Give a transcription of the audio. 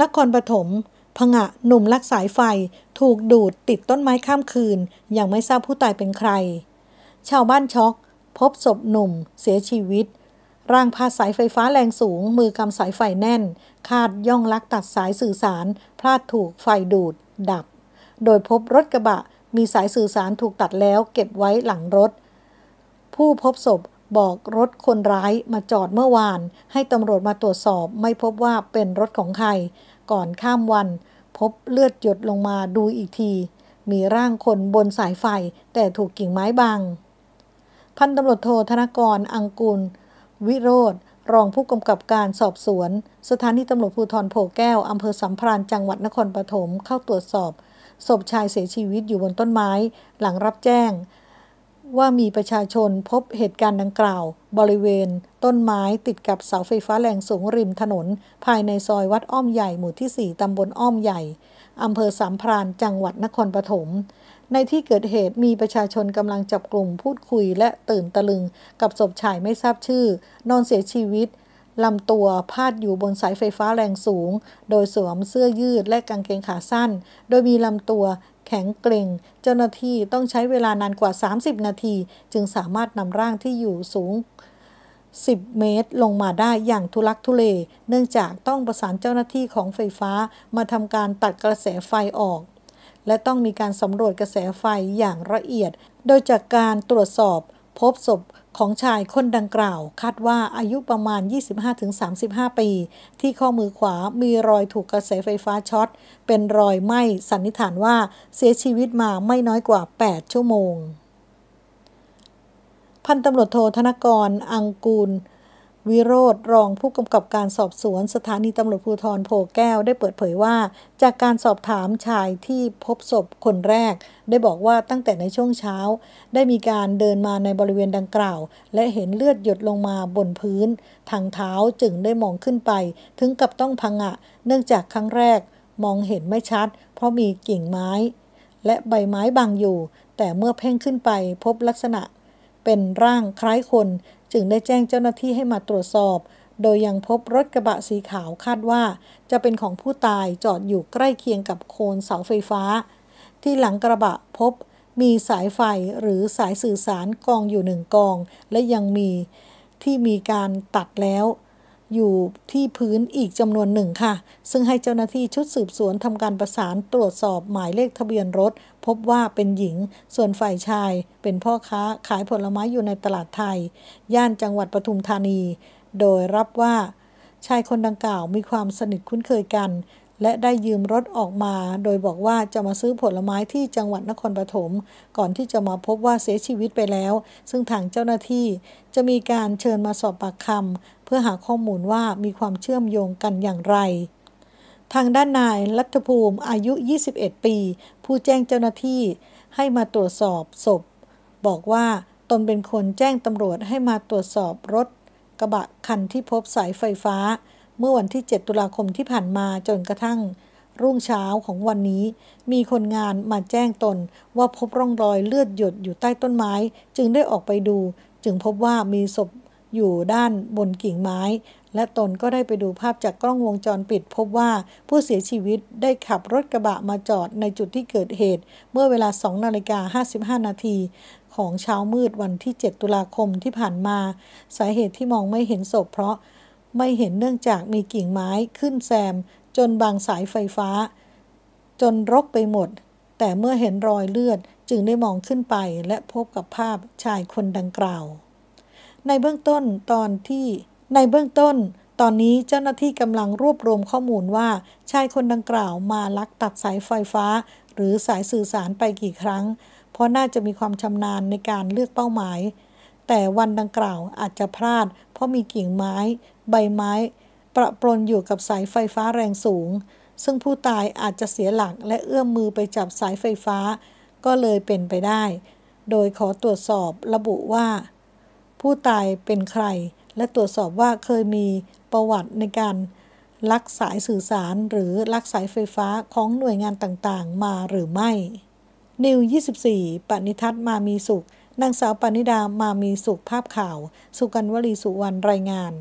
นครปฐมผงะหนุ่มลักสายไฟถูกดูดติดต้นไม้ข้ามคืน ยังไม่ทราบผู้ตายเป็นใคร ชาวบ้านช็อกพบศพหนุ่มเสียชีวิต ร่างพาสายไฟฟ้าแรงสูงมือกำสายไฟแน่น คาดย่องลักตัดสายสื่อสารพลาดถูกไฟดูด ดับ โดยพบรถกระบะมีสายสื่อสารถูกตัดแล้วเก็บไว้หลังรถ ผู้พบศพบอกรถคนร้ายมาจอดเมื่อวาน ให้ตำรวจมาตรวจสอบไม่พบว่าเป็นรถของใครก่อนข้ามวัน พบเลือดหยดลงมาดูอีกที มีร่างคนบนสายไฟแต่ถูกกิ่งไม้บงังพันตำรวจโทธนกรอังกุลวิโรธรองผู้กำกับการสอบสวน สถานีตำรวจภูธรโพแก้วอำเภอสัมพรานจังหวัดนครปฐมเข้าตรวจสอบศพชายเสียชีวิตอยู่บนต้นไม้หลังรับแจ้งว่ามีประชาชนพบเหตุการณ์ดังกล่าว บริเวณ ต้นไม้ติดกับเสาไฟฟ้าแรงสูงริมถนน ภายในซอยวัดอ้อมใหญ่หมู่ที่ 4 ตำบลอ้อมใหญ่ อำเภอสามพราน จังหวัดนครปฐม ในที่เกิดเหตุมีประชาชนกำลังจับกลุ่มพูดคุยและตื่นตะลึงกับศพชายไม่ทราบชื่อ นอนเสียชีวิตลำตัวพาดอยู่บนสายไฟฟ้าแรงสูง โดยสวมเสื้อยืดและกางเกงขาสั้น โดยมีลำตัวแข็งเกร็งเจ้าหน้าที่ต้องใช้เวลานานกว่า 30 นาที จึงสามารถนำร่างที่อยู่สูง 10 เมตรลงมาได้อย่างทุลักทุเล เนื่องจากต้องประสานเจ้าหน้าที่ของไฟฟ้ามาทำการตัดกระแสไฟออก และต้องมีการสำรวจกระแสไฟอย่างละเอียด โดยจากการตรวจสอบพบศพของชายคนดังกล่าวคาดว่าอายุประมาณ 25-35 ปี ที่ข้อมือขวามีรอยถูกกระแสไฟฟ้าช็อต เป็นรอยไหม้สันนิษฐานว่าเสียชีวิตมาไม่น้อยกว่า 8 ชั่วโมง พันตำรวจโทธนกรอังกูลวิโรธรองผู้กำกับการสอบสวนสถานีตำรวจภูธรโพแก้วได้เปิดเผยว่า จากการสอบถามชายที่พบศพคนแรก ได้บอกว่าตั้งแต่ในช่วงเช้า ได้มีการเดินมาในบริเวณดังกล่าว และเห็นเลือดหยดลงมาบนพื้น ทางเท้าจึงได้มองขึ้นไป ถึงกับต้องพังอะเนื่องจากครั้งแรก มองเห็นไม่ชัด เพราะมีกิ่งไม้ และใบไม้บังอยู่ แต่เมื่อเพ่งขึ้นไปพบลักษณะเป็นร่างคล้ายคนจึงได้แจ้งเจ้าหน้าที่ให้มาตรวจสอบ โดยยังพบรถกระบะสีขาวคาดว่า จะเป็นของผู้ตายจอดอยู่ใกล้เคียงกับโคนเสาไฟฟ้า ที่หลังกระบะพบมีสายไฟหรือสายสื่อสารกองอยู่หนึ่งกอง และยังมีที่มีการตัดแล้วอยู่ที่พื้นอีกจำนวนหนึ่งค่ะ ซึ่งให้เจ้าหน้าที่ชุดสืบสวนทำการประสานตรวจสอบหมายเลขทะเบียนรถ พบว่าเป็นหญิง ส่วนฝ่ายชาย เป็นพ่อค้าขายผลไม้อยู่ในตลาดไทย ย่านจังหวัดปทุมธานี โดยรับว่า ชายคนดังกล่าวมีความสนิทคุ้นเคยกันและได้ยืมรถออกมาโดยบอกว่าจะมาซื้อผลไม้ที่จังหวัดนครปฐม ก่อนที่จะมาพบว่าเสียชีวิตไปแล้ว ซึ่งทางเจ้าหน้าที่จะมีการเชิญมาสอบปากคำเพื่อหาข้อมูลว่ามีความเชื่อมโยงกันอย่างไร ทางด้านนายรัฐภูมิอายุ 21 ปี ผู้แจ้งเจ้าหน้าที่ ให้มาตรวจสอบศพ บอกว่าตนเป็นคนแจ้งตำรวจให้มาตรวจสอบรถกระบะคันที่พบสายไฟฟ้าเมื่อวันที่ 7 ตุลาคมที่ผ่านมาจนกระทั่ง รุ่งเช้าของวันนี้ มีคนงานมาแจ้งตนว่าพบร่องรอยเลือดหยดอยู่ใต้ต้นไม้ จึงได้ออกไปดูจึงพบว่ามีศพอยู่ด้านบนกิ่งไม้ และตนก็ได้ไปดูภาพจากกล้องวงจรปิดพบว่าผู้เสียชีวิตได้ขับรถกระบะมาจอดในจุดที่เกิดเหตุ เมื่อเวลา 2 นาฬิกา 55 นาทีของเช้ามืดวันที่ 7 ตุลาคมที่ผ่านมา สาเหตุที่มองไม่เห็นศพเพราะไม่เห็นเนื่องจากมีกิ่งไม้ขึ้นแซม จนบางสายไฟฟ้า จนรกไปหมด แต่เมื่อเห็นรอยเลือดจึงได้มองขึ้นไปและพบกับภาพชายคนดังกล่าว ในเบื้องต้น ตอนที่ในเบื้องต้น ตอนนี้เจ้าหน้าที่กำลังรวบรวมข้อมูลว่า ชายคนดังกล่าวมาลักตัดสายไฟฟ้า หรือสายสื่อสารไปกี่ครั้ง เพราะน่าจะมีความชำนาญในการเลือกเป้าหมาย แต่วันดังกล่าวอาจจะพลาด เพราะมีกิ่งไม้ใบไม้ประปรนอยู่กับสายไฟฟ้าแรงสูง ซึ่งผู้ตายอาจจะเสียหลักและเอื้อมมือไปจับสายไฟฟ้า ก็เลยเป็นไปได้ โดยขอตรวจสอบระบุว่า ผู้ตายเป็นใคร และตรวจสอบว่าเคยมีประวัติในการ ลักสายสื่อสารหรือลักสายไฟฟ้าของหน่วยงานต่างๆมาหรือไม่ นิว 24 ปณิทัศน์มามีสุขนางสาวปณิดา มามีสุขภาพข่าว สุกันวลีสุวรรณรายงาน